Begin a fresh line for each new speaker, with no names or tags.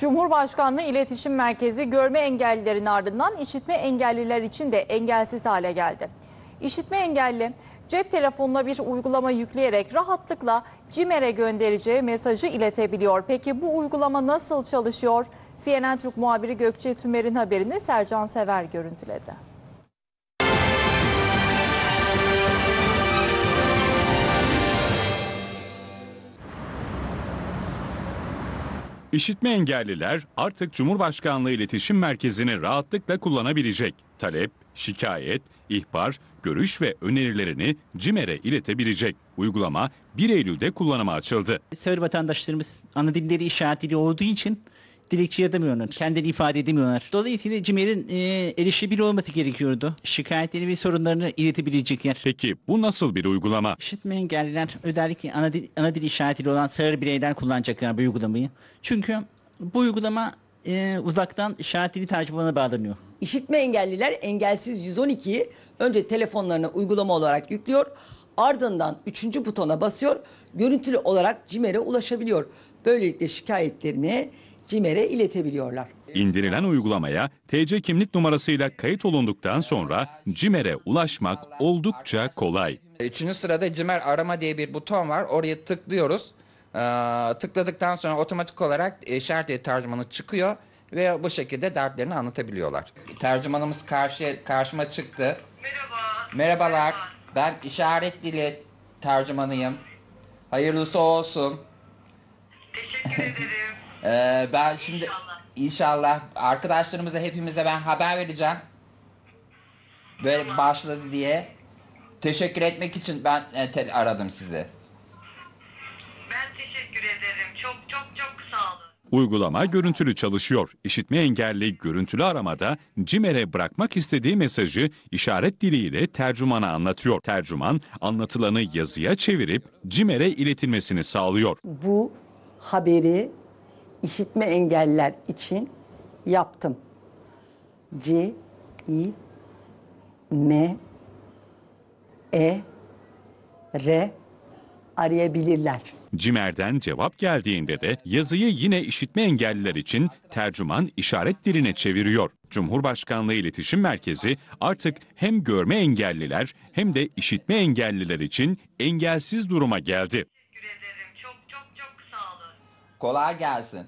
Cumhurbaşkanlığı İletişim Merkezi görme engellilerin ardından işitme engelliler için de engelsiz hale geldi. İşitme engelli cep telefonuna bir uygulama yükleyerek rahatlıkla CİMER'e göndereceği mesajı iletebiliyor. Peki bu uygulama nasıl çalışıyor? CNN Türk muhabiri Gökçe Tümer'in haberini Sercan Sever görüntüledi.
İşitme engelliler artık Cumhurbaşkanlığı İletişim Merkezi'ni rahatlıkla kullanabilecek. Talep, şikayet, ihbar, görüş ve önerilerini CİMER'e iletebilecek. Uygulama 1 Eylül'de kullanıma açıldı.
Sağır vatandaşlarımız ana dilleri işaret dili olduğu için dilekçe yazamıyorlar. Kendini ifade edemiyorlar. Dolayısıyla cimerin e, erişebilir olması gerekiyordu. şikayetlerini ve sorunlarını iletebilecek yer. Peki bu nasıl bir uygulama? İşitme engelliler özellikle ana dil, ana dil işaretiyle olan sarı bireyler kullanacaklar bu uygulamayı. Çünkü bu uygulama e, uzaktan işaret dili tercümanına bağlanıyor. İşitme engelliler engelsiz 112'yi önce telefonlarına uygulama olarak yüklüyor. Ardından üçüncü butona basıyor. Görüntülü olarak cimer'e ulaşabiliyor. Böylelikle şikayetlerini
CİMER'e iletebiliyorlar.
İndirilen uygulamaya TC kimlik numarasıyla kayıt olunduktan sonra CİMER'e ulaşmak oldukça kolay.
Üçüncü sırada CİMER arama diye bir buton var. Oraya tıklıyoruz. Ee, tıkladıktan sonra otomatik olarak işaret e, dili tercümanı çıkıyor ve bu şekilde dertlerini anlatabiliyorlar. Tercümanımız karşı karşıma çıktı. Merhaba. Merhabalar. Ben işaret dili tercümanıyım. Hayırlısı olsun.
Teşekkür ederim. Ee,
ben şimdi inşallah. inşallah arkadaşlarımıza hepimize ben haber vereceğim. ve tamam. başladı diye. Teşekkür etmek için ben e, aradım
sizi. Ben teşekkür ederim. Çok çok çok sağ olun. Uygulama görüntülü çalışıyor. İşitme engelli görüntülü aramada Cimere bırakmak istediği mesajı işaret diliyle tercümana anlatıyor. Tercüman anlatılanı yazıya çevirip Cimere iletilmesini sağlıyor.
Bu haberi işitme engeller için yaptım. C I M E R
arayabilirler.
Cimerden cevap geldiğinde de yazıyı yine işitme engelliler için tercüman işaret diline çeviriyor. Cumhurbaşkanlığı İletişim Merkezi artık hem görme engelliler hem de işitme engelliler için engelsiz duruma geldi. Teşekkür ederim.
Kolay gelsin.